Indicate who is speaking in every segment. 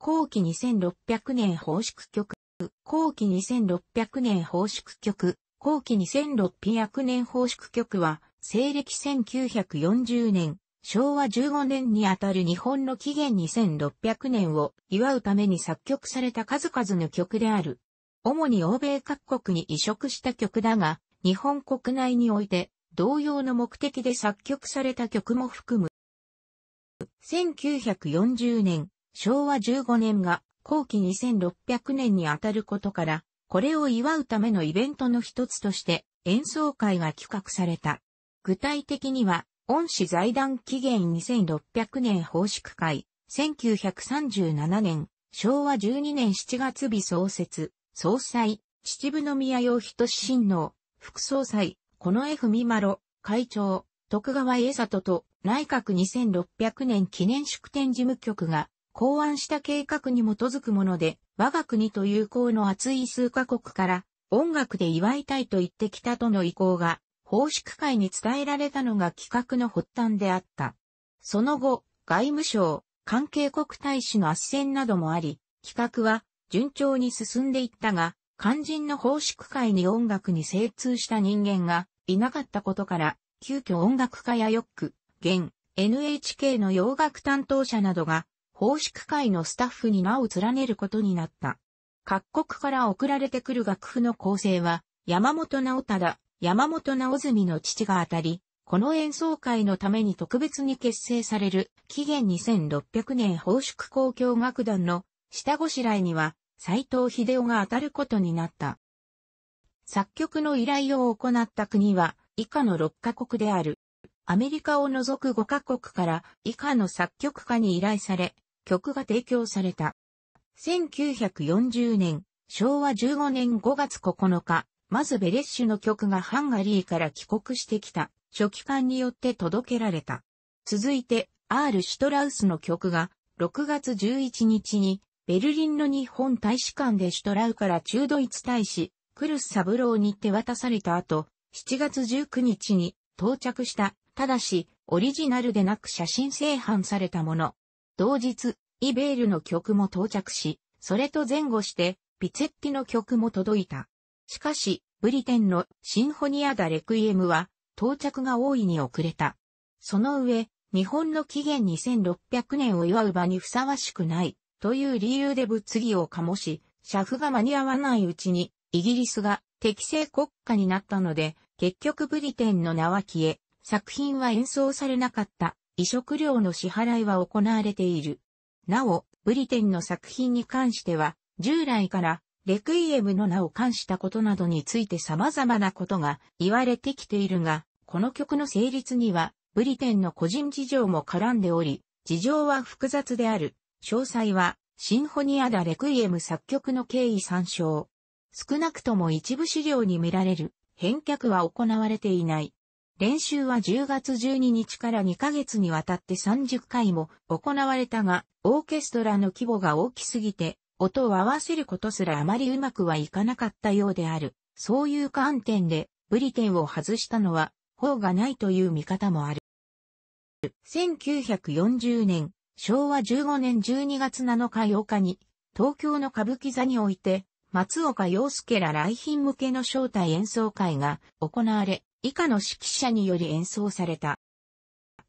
Speaker 1: 後期2600年奉祝局、後期2600年奉祝局、後期2600年奉祝局は、西暦1940年、昭和15年にあたる日本の紀元2600年を祝うために作曲された数々の曲である。主に欧米各国に移植した曲だが、日本国内において同様の目的で作曲された曲も含む。1940年、昭和15年が後期2600年にあたることから、これを祝うためのイベントの一つとして演奏会が企画された。具体的には、恩師財団期限2600年奉祝会、1937年、昭和12年7月日創設、総裁、秩父宮洋人親王、副総裁、この文美丸、会長、徳川家里と内閣2600年記念祝典事務局が考案した計画に基づくもので、我が国と友好の厚い数カ国から音楽で祝いたいと言ってきたとの意向が、法祝会に伝えられたのが企画の発端であった。その後、外務省、関係国大使の斡旋などもあり、企画は順調に進んでいったが、肝心の法祝会に音楽に精通した人間がいなかったことから、急遽音楽家やヨック、現、NHK の洋楽担当者などが奉祝会のスタッフに名を連ねることになった。各国から送られてくる楽譜の構成は、山本直忠、山本直澄の父が当たり、この演奏会のために特別に結成される、紀元2600年奉祝交響楽団の下ごしらえには、斎藤秀夫が当たることになった。作曲の依頼を行った国は、以下の6カ国である。アメリカを除く5カ国から以下の作曲家に依頼され、曲が提供された。1940年、昭和15年5月9日、まずベレッシュの曲がハンガリーから帰国してきた、初期間によって届けられた。続いて、R. シュトラウスの曲が、6月11日に、ベルリンの日本大使館でシュトラウから中ドイツ大使、クルス・サブローに手渡された後、7月19日に到着した、ただし、オリジナルでなく写真製版されたもの。同日、イベールの曲も到着し、それと前後して、ピツェッティの曲も届いた。しかし、ブリテンのシンフォニアダ・レクイエムは、到着が大いに遅れた。その上、日本の期限2600年を祝う場にふさわしくない、という理由で物議を醸し、フが間に合わないうちに、イギリスが適正国家になったので、結局ブリテンの名は消え、作品は演奏されなかった。移植料の支払いは行われている。なお、ブリテンの作品に関しては、従来からレクイエムの名を冠したことなどについて様々なことが言われてきているが、この曲の成立には、ブリテンの個人事情も絡んでおり、事情は複雑である。詳細は、シンフォニアダ・レクイエム作曲の経緯参照。少なくとも一部資料に見られる、返却は行われていない。練習は10月12日から2ヶ月にわたって30回も行われたが、オーケストラの規模が大きすぎて、音を合わせることすらあまりうまくはいかなかったようである。そういう観点で、ブリテンを外したのは、方がないという見方もある。1940年、昭和15年12月7日8日に、東京の歌舞伎座において、松岡洋介ら来賓向けの招待演奏会が行われ、以下の指揮者により演奏された。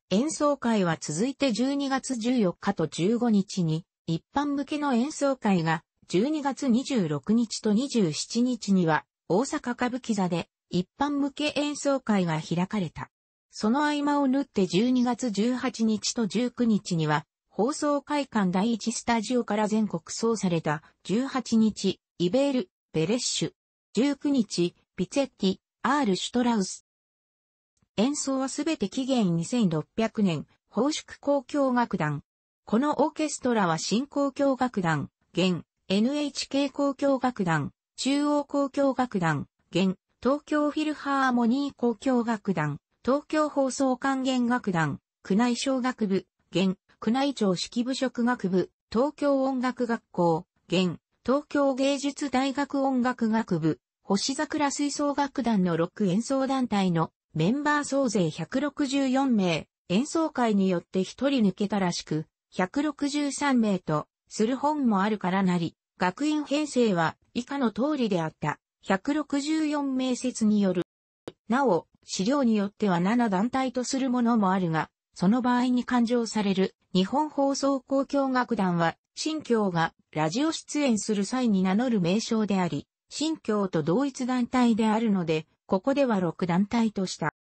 Speaker 1: 演奏会は続いて12月14日と15日に、一般向けの演奏会が12月26日と27日には大阪歌舞伎座で一般向け演奏会が開かれた。その合間を縫って12月18日と19日には放送会館第1スタジオから全国送された18日、イベール、ベレッシュ、19日、ピツェッティ、アール・シュトラウス。演奏はすべて紀元2600年、宝宿交響楽団。このオーケストラは新交響楽団、現 NHK 交響楽団、中央交響楽団、現東京フィルハーモニー交響楽団、東京放送管弦楽団、区内小学部、現区内庁式部職学部、東京音楽学校、現東京芸術大学音楽学部、星桜吹奏楽団の6演奏団体のメンバー総勢164名、演奏会によって1人抜けたらしく、163名とする本もあるからなり、学院編成は以下の通りであった。164名説による。なお、資料によっては7団体とするものもあるが、その場合に勘定される日本放送交響楽団は、新教がラジオ出演する際に名乗る名称であり、新教と同一団体であるので、ここでは6団体とした。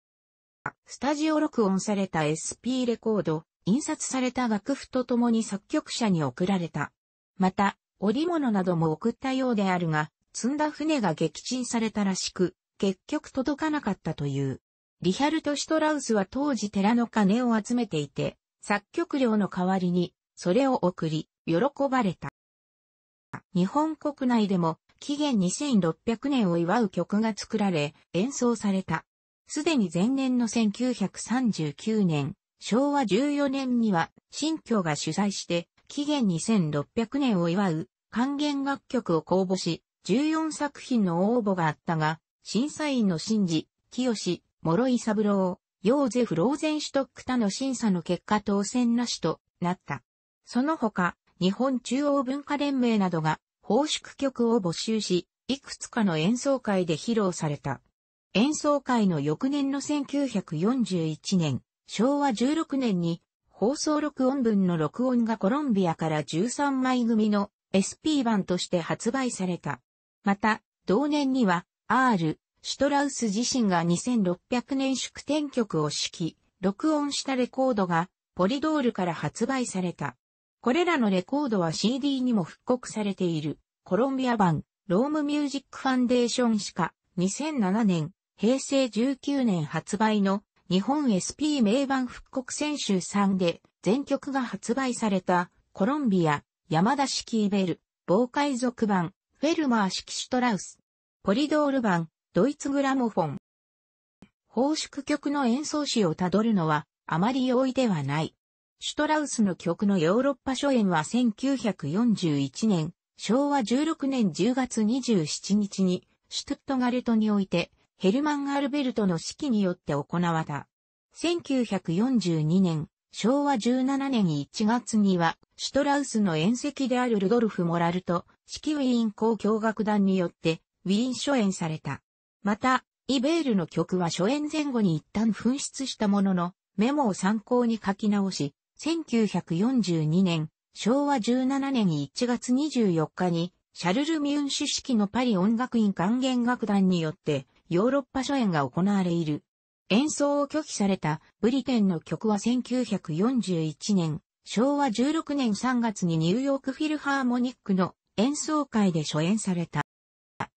Speaker 1: スタジオ録音された SP レコード、印刷された楽譜とともに作曲者に送られた。また、織物なども送ったようであるが、積んだ船が撃沈されたらしく、結局届かなかったという。リヒャルト・シュトラウスは当時寺の金を集めていて、作曲料の代わりに、それを送り、喜ばれた。日本国内でも紀元2600年を祝う曲が作られ、演奏された。すでに前年の1939年、昭和14年には、新教が主催して、紀元2600年を祝う還元楽曲を公募し、14作品の応募があったが、審査員の新治、清、諸井三郎、ヨーゼフ・ローゼンシュトック他の審査の結果当選なしとなった。その他、日本中央文化連盟などが放祝曲を募集し、いくつかの演奏会で披露された。演奏会の翌年の1941年、昭和16年に放送録音分の録音がコロンビアから13枚組の SP 版として発売された。また、同年には R、シュトラウス自身が2600年祝典曲を指揮、録音したレコードがポリドールから発売された。これらのレコードは CD にも復刻されている、コロンビア版、ロームミュージックファンデーションしか、2007年、平成19年発売の、日本 SP 名版復刻選手3で、全曲が発売された、コロンビア、山田式イベル、防海族版、フェルマー式シュトラウス、ポリドール版、ドイツグラモフォン。放縮曲の演奏史をたどるのは、あまり容易ではない。シュトラウスの曲のヨーロッパ初演は1941年、昭和16年10月27日に、シュトットガルトにおいて、ヘルマン・アルベルトの指揮によって行われた。1942年、昭和17年1月には、シュトラウスの宴席であるルドルフ・モラルト、指揮ウィーン交響楽団によって、ウィーン初演された。また、イベールの曲は初演前後に一旦紛失したものの、メモを参考に書き直し、1942年、昭和17年1月24日に、シャルル・ミュンシュ式のパリ音楽院管弦楽団によって、ヨーロッパ初演が行われる。演奏を拒否されたブリテンの曲は1941年、昭和16年3月にニューヨークフィルハーモニックの演奏会で初演された。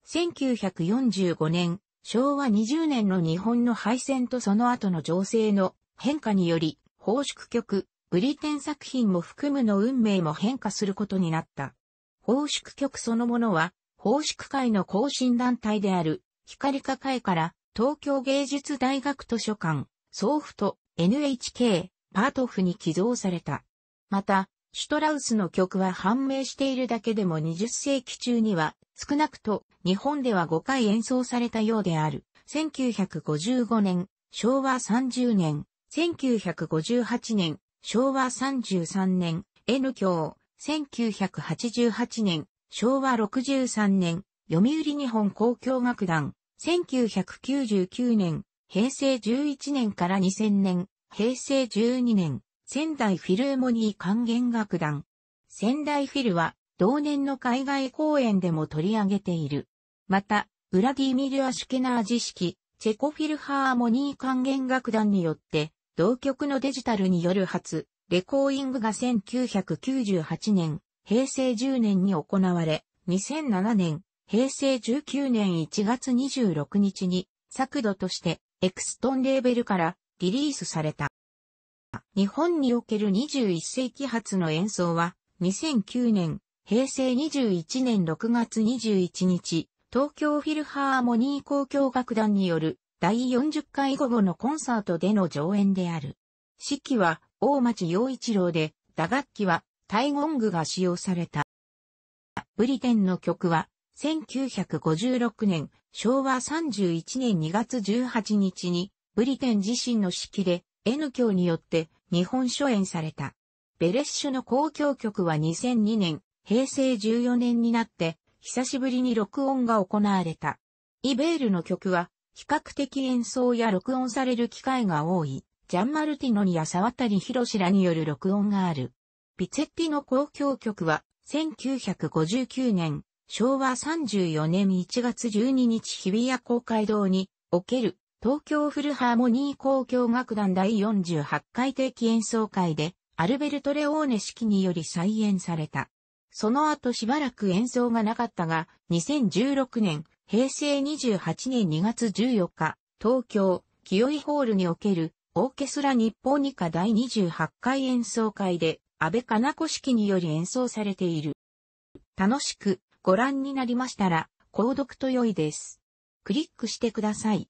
Speaker 1: 1945年、昭和20年の日本の敗戦とその後の情勢の変化により、放縮曲、ブリテン作品も含むの運命も変化することになった。奉祝局そのものは、奉祝会の更新団体である、光化会から、東京芸術大学図書館、総府と NHK、パートフに寄贈された。また、シュトラウスの曲は判明しているだけでも20世紀中には、少なくと日本では5回演奏されたようである。1955年、昭和30年、1958年、昭和33年、N 教、1988年、昭和63年、読売日本交響楽団、1999年、平成11年から2000年、平成12年、仙台フィルモニー管弦楽団。仙台フィルは、同年の海外公演でも取り上げている。また、ウラディミル・アシュケナー知式、チェコフィルハーモニー管弦楽団によって、同局のデジタルによる初、レコーイングが1998年、平成10年に行われ、2007年、平成19年1月26日に、作度として、エクストンレーベルからリリースされた。日本における21世紀初の演奏は、2009年、平成21年6月21日、東京フィルハーモニー交響楽団による第40回午後のコンサートでの上演である。指揮は大町陽一郎で、打楽器はタイゴングが使用された。ブリテンの曲は1956年昭和31年2月18日にブリテン自身の指揮で N 教によって日本初演された。ベレッシュの公共曲は2002年、平成14年になって久しぶりに録音が行われた。イベールの曲は比較的演奏や録音される機会が多い、ジャンマルティノニや沢谷博士らによる録音がある。ピツェッティの公共曲は、1959年、昭和34年1月12日日比谷公会堂に、おける、東京フルハーモニー公共楽団第48回定期演奏会で、アルベルト・レオーネ式により再演された。その後しばらく演奏がなかったが、2016年、平成28年2月14日、東京、清井ホールにおける、オーケストラ日本二課第28回演奏会で、安倍かな子式により演奏されている。楽しくご覧になりましたら、購読と良いです。クリックしてください。